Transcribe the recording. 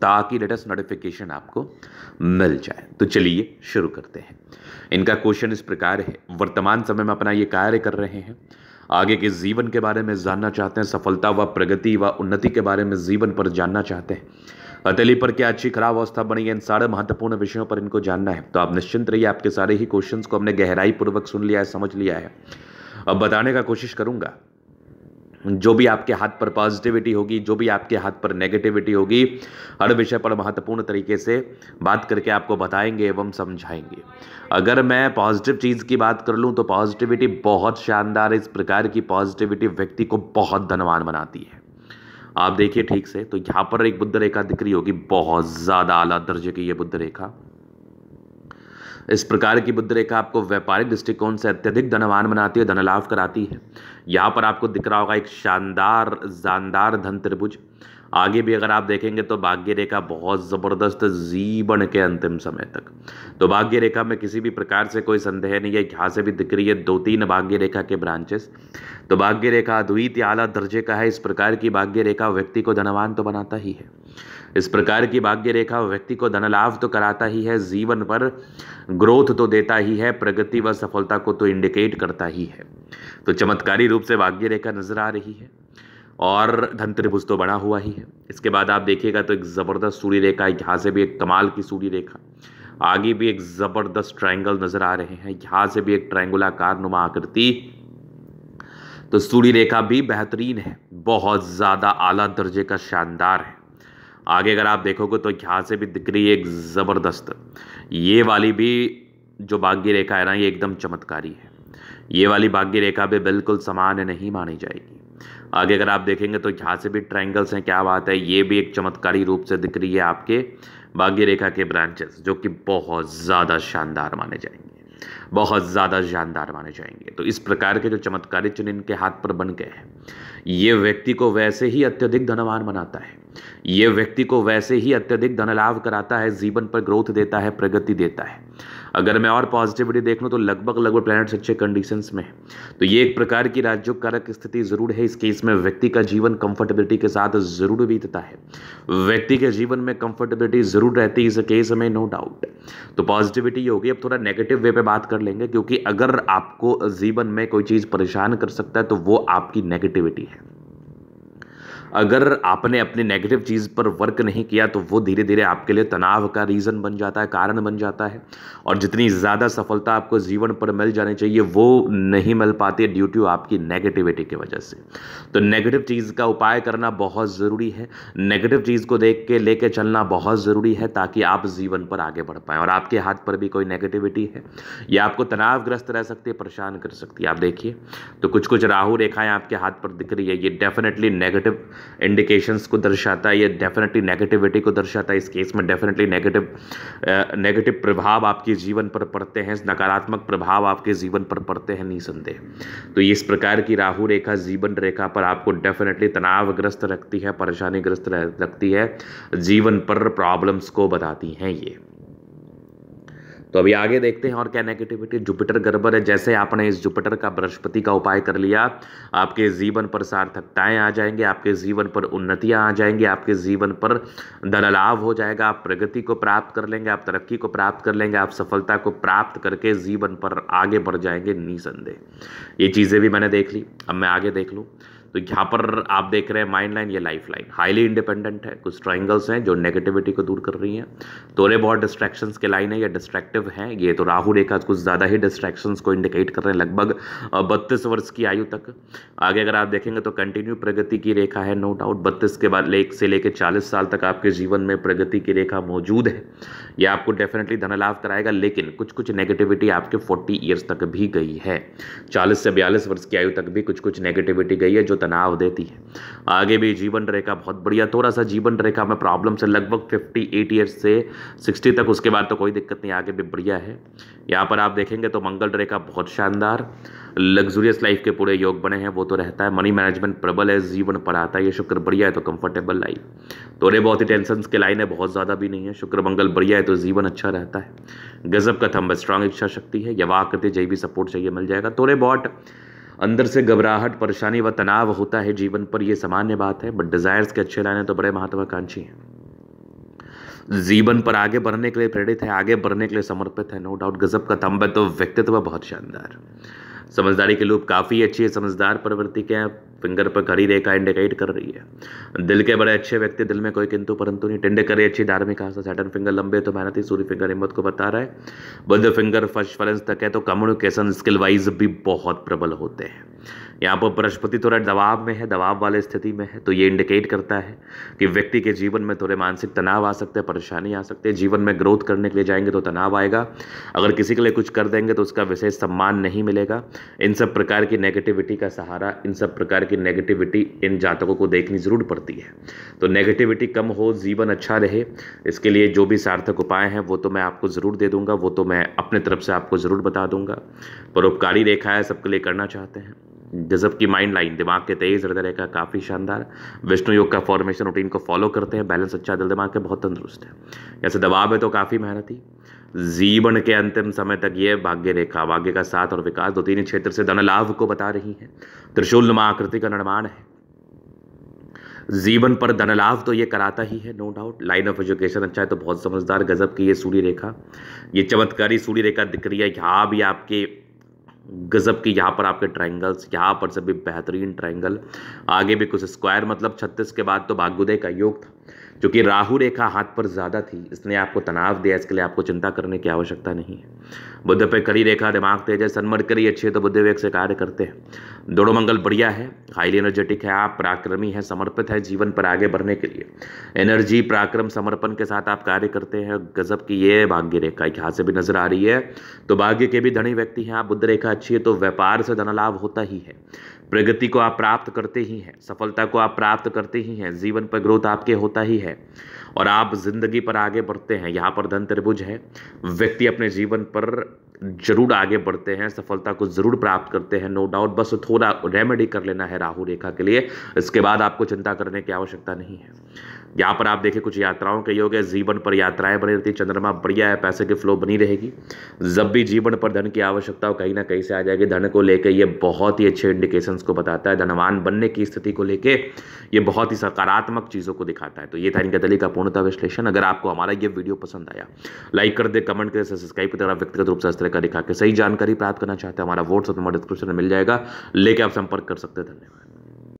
ताकि latest notification आपको मिल जाए तो चलिए शुरू करते हैं इनका क्वेश्चन इस प्रकार है वर्तमान समय में अपना ये कार्य कर रहे हैं आगे के जीवन के बारे में जानना चाहते हैं सफलता व प्रगति व उन्नति के बारे में जीवन पर जानना चाहते हैं हथेली पर क्या अच्छी खराब अवस्था बनी है इन सारे महत्वपूर्ण विषयों पर इनको जानना है तो आप निश्चिंत रहिए आपके सारे ही क्वेश्चंस को हमने गहराई पूर्वक सुन लिया है समझ लिया है अब बताने का कोशिश करूंगा जो भी आपके हाथ पर पॉजिटिविटी होगी जो भी आपके हाथ पर नेगेटिविटी होगी हर विषय पर महत्वपूर्ण तरीके से बात करके आपको बताएंगे एवं समझाएंगे अगर मैं पॉजिटिव चीज़ की बात कर लूँ तो पॉजिटिविटी बहुत शानदार इस प्रकार की पॉजिटिविटी व्यक्ति को बहुत धनवान बनाती है आप देखिए ठीक से तो यहाँ पर एक बुद्ध रेखा दिख रही होगी बहुत ज़्यादा आला दर्जे की ये बुद्ध रेखा इस प्रकार की बुद्ध रेखा आपको व्यापारिक दृष्टिकोण से अत्यधिक धनवान बनाती है धनलाभ कराती है यहाँ पर आपको दिख रहा होगा एक शानदार जानदार धन त्रिभुज आगे भी अगर आप देखेंगे तो भाग्य रेखा बहुत ज़बरदस्त जीवन के अंतिम समय तक तो भाग्य रेखा में किसी भी प्रकार से कोई संदेह नहीं है यहाँ से भी दिख रही है दो तीन भाग्य रेखा के ब्रांचेस तो भाग्य रेखा अद्वित आला दर्जे का है इस प्रकार की भाग्य रेखा व्यक्ति को धनवान तो बनाता ही है इस प्रकार की भाग्य रेखा व्यक्ति को धनलाभ तो कराता ही है जीवन पर ग्रोथ तो देता ही है प्रगति व सफलता को तो इंडिकेट करता ही है तो चमत्कारी रूप से भाग्य रेखा नजर आ रही है और धन त्रिभुज तो बना हुआ ही है इसके बाद आप देखिएगा तो एक ज़बरदस्त सूर्य रेखा यहाँ से भी एक कमाल की सूर्य रेखा आगे भी एक ज़बरदस्त ट्रायंगल नज़र आ रहे हैं यहाँ से भी एक ट्रायंगुलाकार नुमा आकृति तो सूर्य रेखा भी बेहतरीन है बहुत ज़्यादा आला दर्जे का शानदार है आगे अगर आप देखोगे तो यहाँ से भी दिख रही है एक ज़बरदस्त ये वाली भी जो भाग्य रेखा है ना ये एकदम चमत्कारी है ये वाली भाग्य रेखा भी बिल्कुल समान नहीं मानी जाएगी आगे अगर आप देखेंगे तो यहाँ से भी ट्रायंगल्स हैं क्या बात है ये भी एक चमत्कारी रूप से दिख रही है आपके भाग्य रेखा के ब्रांचेस जो कि बहुत ज़्यादा शानदार माने जाएंगे बहुत ज़्यादा जानदार माने जाएंगे तो इस प्रकार के जो चमत्कारी चिन्ह इनके हाथ पर बन गए हैं ये व्यक्ति को वैसे ही अत्यधिक धनवान बनाता है ये व्यक्ति को वैसे ही अत्यधिक धन लाभ कराता है जीवन पर ग्रोथ देता है प्रगति देता है अगर मैं और पॉजिटिविटी देख लूँ तो लगभग लगभग प्लैनेट्स अच्छे कंडीशंस में तो ये एक प्रकार की राज्यों कारक स्थिति जरूर है इस केस में व्यक्ति का जीवन कंफर्टेबिलिटी के साथ जरूर बीतता है व्यक्ति के जीवन में कंफर्टेबिलिटी जरूर रहती है इस केस में नो डाउट तो पॉजिटिविटी होगी अब थोड़ा नेगेटिव वे पर बात कर लेंगे क्योंकि अगर आपको जीवन में कोई चीज़ परेशान कर सकता है तो वो आपकी नेगेटिविटी है अगर आपने अपने नेगेटिव चीज़ पर वर्क नहीं किया तो वो धीरे धीरे आपके लिए तनाव का रीज़न बन जाता है कारण बन जाता है और जितनी ज़्यादा सफलता आपको जीवन पर मिल जानी चाहिए वो नहीं मिल पाती ड्यू टू आपकी नेगेटिविटी की वजह से तो नेगेटिव चीज़ का उपाय करना बहुत ज़रूरी है नेगेटिव चीज़ को देख के लेके चलना बहुत ज़रूरी है ताकि आप जीवन पर आगे बढ़ पाएँ और आपके हाथ पर भी कोई नेगेटिविटी है या आपको तनावग्रस्त रह सकती है परेशान कर सकती है आप देखिए तो कुछ कुछ राहु रेखाएं आपके हाथ पर दिख रही है ये डेफिनेटली नेगेटिव इंडिकेशंस को दर्शाता है या डेफिनेटली नेगेटिविटी को दर्शाता है इस केस में डेफिनेटली नेगेटिव नेगेटिव प्रभाव आपके जीवन पर पड़ते हैं नकारात्मक प्रभाव आपके जीवन पर पड़ते हैं निसंदेह तो इस प्रकार की राहु रेखा जीवन रेखा पर आपको डेफिनेटली तनावग्रस्त रखती है परेशानीग्रस्त रखती है जीवन पर प्रॉब्लम्स को बताती हैं ये तो अभी आगे देखते हैं और क्या नेगेटिविटी जुपिटर गड़बड़ है जैसे आपने इस जुपिटर का बृहस्पति का उपाय कर लिया आपके जीवन पर सार्थकताएं आ जाएंगे आपके जीवन पर उन्नतियां आ जाएंगी आपके जीवन पर दललाव हो जाएगा आप प्रगति को प्राप्त कर लेंगे आप तरक्की को प्राप्त कर लेंगे आप सफलता को प्राप्त करके जीवन पर आगे बढ़ जाएंगे निसंदेह ये चीज़ें भी मैंने देख ली अब मैं आगे देख लूँ तो यहाँ पर आप देख रहे हैं माइंड लाइन ये लाइफ लाइन हाईली इंडिपेंडेंट है कुछ ट्राइंगल्स हैं जो नेगेटिविटी को दूर कर रही हैं थोड़े बहुत डिस्ट्रैक्शंस के लाइन है या डिस्ट्रैक्टिव हैं ये तो राहु रेखा कुछ ज़्यादा ही डिस्ट्रैक्शंस को इंडिकेट कर रहे हैं लगभग बत्तीस वर्ष की आयु तक आगे अगर आप देखेंगे तो कंटिन्यू प्रगति की रेखा है नो डाउट बत्तीस के बाद ले से लेकर चालीस साल तक आपके जीवन में प्रगति की रेखा मौजूद है यह आपको डेफिनेटली धनलाभ कराएगा लेकिन कुछ कुछ नेगेटिविटी आपके फोर्टी ईयर्स तक भी गई है चालीस से बयालीस वर्ष की आयु तक भी कुछ कुछ नेगेटिविटी गई है जो तनाव देती है आगे भी जीवन रेखा बहुत बढ़िया थोड़ा सा जीवन रेखा में प्रॉब्लम से लगभग फिफ्टी एट ईयर्स से सिक्सटी तक उसके बाद तो कोई दिक्कत नहीं आगे भी बढ़िया है यहाँ पर आप देखेंगे तो मंगल रेखा बहुत शानदार लग्जूरियस लाइफ के पूरे योग बने हैं वो तो रहता है मनी मैनेजमेंट प्रबल है जीवन पर आता है ये शुक्र बढ़िया है तो कंफर्टेबल लाइफ थोड़े बहुत ही टेंशन के लाइन है बहुत ज़्यादा भी नहीं है शुक्र मंगल बढ़िया है तो जीवन अच्छा रहता है गजब का थम्ब स्ट्रांग इच्छा शक्ति है यवा आकृति जय भी सपोर्ट चाहिए मिल जाएगा थोड़े तो बहुत अंदर से घबराहट परेशानी व तनाव होता है जीवन पर यह सामान्य बात है बट डिज़ायर्स के अच्छे लाने तो बड़े महत्वाकांक्षी हैं जीवन पर आगे बढ़ने के लिए प्रेरित है आगे बढ़ने के लिए समर्पित है नो डाउट गज़ब का तंब तो व्यक्तित्व बहुत शानदार समझदारी के लोग काफ़ी अच्छी है समझदार प्रवृत्ति के फिंगर पर घड़ी रेखा इंडिकेट कर रही है दिल के बड़े अच्छे व्यक्ति दिल में कोई किंतु परंतु नहीं टिंडे करे अच्छी धार्मिक आस्था सैटन फिंगर लंबे तो मेहनती सूर्य फिंगर हिम्मत को बता रहा है बुद्ध फिंगर फर्स्ट फलेंस तक है तो कम्युनिकेशन स्किल वाइज भी बहुत प्रबल होते हैं यहाँ पर बृहस्पति थोड़ा तो दबाव में है दबाव वाले स्थिति में है तो ये इंडिकेट करता है कि व्यक्ति के जीवन में थोड़े मानसिक तनाव आ सकते हैं परेशानी आ सकती है जीवन में ग्रोथ करने के लिए जाएंगे तो तनाव आएगा अगर किसी के लिए कुछ कर देंगे तो उसका विशेष सम्मान नहीं मिलेगा इन सब प्रकार की नेगेटिविटी का सहारा इन सब प्रकार की नेगेटिविटी इन जातकों को देखनी ज़रूर पड़ती है तो नेगेटिविटी कम हो जीवन अच्छा रहे इसके लिए जो भी सार्थक उपाय हैं वो तो मैं आपको ज़रूर दे दूंगा वो तो मैं अपने तरफ से आपको ज़रूर बता दूंगा परोपकारी रेखा है सबके लिए करना चाहते हैं गज़ब की माइंड लाइन दिमाग के तेज़ हृदय रेखा काफ़ी शानदार विष्णु योग का फॉर्मेशन रूटीन को फॉलो करते हैं बैलेंस अच्छा दिल दिमाग के बहुत तंदुरुस्त है जैसे दबाव है तो काफ़ी मेहनती जीवन के अंतिम समय तक ये भाग्य रेखा भाग्य का साथ और विकास दो तीन क्षेत्र से धन लाभ को बता रही है त्रिशूल नुमा आकृति का निर्माण है जीवन पर धन लाभ तो ये कराता ही है no doubt line of education अच्छा है तो बहुत समझदार गजब की ये सूर्य रेखा ये चमत्कारी सूर्य रेखा दिख रही है यहाँ भी आपके गज़ब की यहाँ पर आपके ट्रायंगल्स यहाँ पर सभी बेहतरीन ट्रायंगल आगे भी कुछ स्क्वायर मतलब छत्तीस के बाद तो भाग्योदय का योग था क्योंकि राहु रेखा हाथ पर ज़्यादा थी इसने आपको तनाव दिया इसके लिए आपको चिंता करने की आवश्यकता नहीं है बुद्ध पे कड़ी रेखा दिमाग तेज है सनमर करी अच्छी है तो बुद्ध वेग से कार्य करते हैं दोड़ो मंगल बढ़िया है हाईली एनर्जेटिक है आप पराक्रमी हैं समर्पित हैं जीवन पर आगे बढ़ने के लिए एनर्जी पराक्रम समर्पण के साथ आप कार्य करते हैं गजब की ये भाग्य रेखा यहाँ से भी नजर आ रही है तो भाग्य के भी धनी व्यक्ति हैं आप बुद्ध रेखा अच्छी है तो व्यापार से धन लाभ होता ही है प्रगति को आप प्राप्त करते ही हैं सफलता को आप प्राप्त करते ही हैं जीवन पर ग्रोथ आपके होता ही है और आप जिंदगी पर आगे बढ़ते हैं यहाँ पर धन त्रिभुज है व्यक्ति अपने जीवन पर जरूर आगे बढ़ते हैं सफलता को जरूर प्राप्त करते हैं नो डाउट बस थोड़ा रेमेडी कर लेना है राहु रेखा के लिए इसके बाद आपको चिंता करने की आवश्यकता नहीं है यहाँ पर आप देखें कुछ यात्राओं के योग है जीवन पर यात्राएं बनी रहती चंद्रमा बढ़िया है पैसे की फ्लो बनी रहेगी जब भी जीवन पर धन की आवश्यकता हो कहीं ना कहीं से आ जाएगी धन को लेकर ये बहुत ही अच्छे इंडिकेशन को बताता है धनवान बनने की स्थिति को लेकर ये बहुत ही सकारात्मक चीज़ों को दिखाता है तो ये था इनका दली का पूर्णता विश्लेषण अगर आपको हमारा ये वीडियो पसंद आया लाइक कर दे कमेंट कर सब्सक्राइब कर व्यक्तिगत रूप से इस तरह का दिखा के सही जानकारी प्राप्त करना चाहते हैं हमारा व्हाट्सअप नंबर डिस्क्रिप्शन में मिल जाएगा लेके आप संपर्क कर सकते हैं धन्यवाद